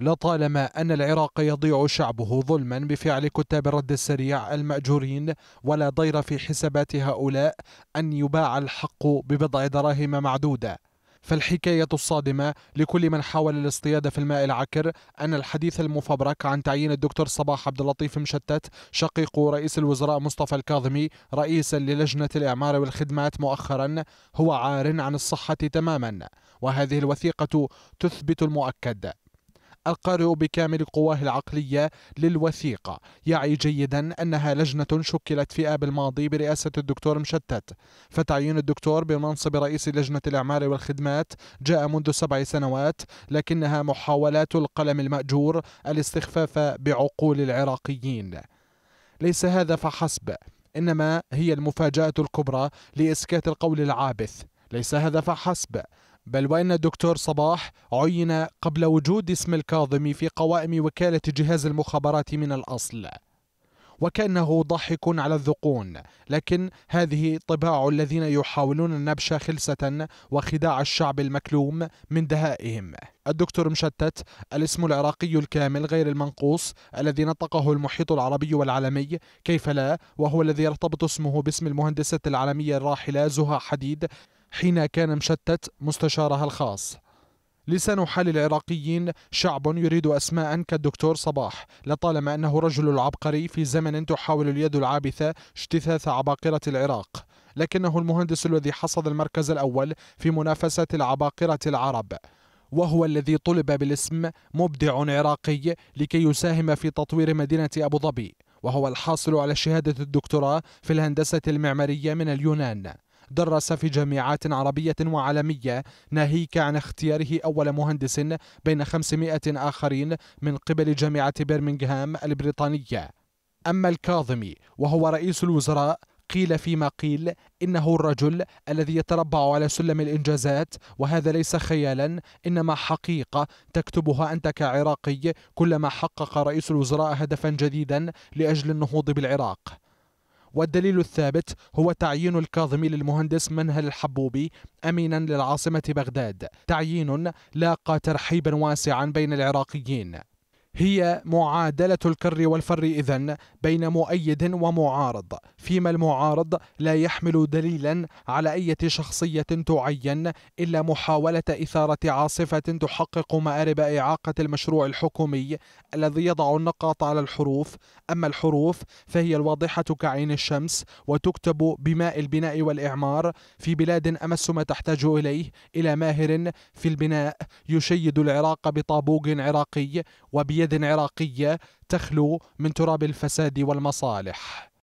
لطالما أن العراق يضيع شعبه ظلما بفعل كتاب الرد السريع المأجورين ولا ضير في حسابات هؤلاء أن يباع الحق ببضع دراهم معدودة فالحكاية الصادمة لكل من حاول الاصطياد في الماء العكر أن الحديث المفبرك عن تعيين الدكتور صباح عبد اللطيف مشتت شقيق رئيس الوزراء مصطفى الكاظمي رئيسا للجنة الإعمار والخدمات مؤخرا هو عار عن الصحة تماما وهذه الوثيقة تثبت المؤكد القارئ بكامل قواه العقلية للوثيقة يعي جيدا أنها لجنة شكلت في آب الماضي برئاسة الدكتور مشتت فتعيين الدكتور بمنصب رئيس لجنة الإعمار والخدمات جاء منذ سبع سنوات لكنها محاولات القلم المأجور الاستخفاف بعقول العراقيين ليس هذا فحسب إنما هي المفاجأة الكبرى لإسكات القول العابث ليس هذا فحسب بل وأن الدكتور صباح عين قبل وجود اسم الكاظمي في قوائم وكالة جهاز المخابرات من الأصل وكأنه ضحك على الذقون لكن هذه طباع الذين يحاولون النبش خلسة وخداع الشعب المكلوم من دهائهم الدكتور مشتت الاسم العراقي الكامل غير المنقوص الذي نطقه المحيط العربي والعالمي كيف لا وهو الذي يرتبط اسمه باسم المهندسة العالمية الراحلة زها حديد حين كان مشتت مستشارها الخاص لسان حال العراقيين شعب يريد أسماء كالدكتور صباح لطالما أنه رجل العبقري في زمن تحاول اليد العابثة اجتثاث عباقرة العراق لكنه المهندس الذي حصد المركز الأول في منافسة العباقرة العرب وهو الذي طلب بالاسم مبدع عراقي لكي يساهم في تطوير مدينة أبو ظبي وهو الحاصل على شهادة الدكتوراه في الهندسة المعمارية من اليونان درس في جامعات عربية وعالمية ناهيك عن اختياره أول مهندس بين 500 آخرين من قبل جامعة برمنغهام البريطانية أما الكاظمي وهو رئيس الوزراء قيل فيما قيل إنه الرجل الذي يتربع على سلم الإنجازات وهذا ليس خيالا إنما حقيقة تكتبها أنت كعراقي كلما حقق رئيس الوزراء هدفا جديدا لأجل النهوض بالعراق والدليل الثابت هو تعيين الكاظمي للمهندس منهل الحبوبي أمينا للعاصمة بغداد تعيين لاقى ترحيبا واسعا بين العراقيين هي معادلة الكر والفر إذن بين مؤيد ومعارض فيما المعارض لا يحمل دليلا على أي شخصية تعين إلا محاولة إثارة عاصفة تحقق مآرب إعاقة المشروع الحكومي الذي يضع النقاط على الحروف أما الحروف فهي الواضحة كعين الشمس وتكتب بماء البناء والإعمار في بلاد أمس ما تحتاج إليه إلى ماهر في البناء يشيد العراق بطابوق عراقي وبيد يد عراقيه تخلو من تراب الفساد والمصالح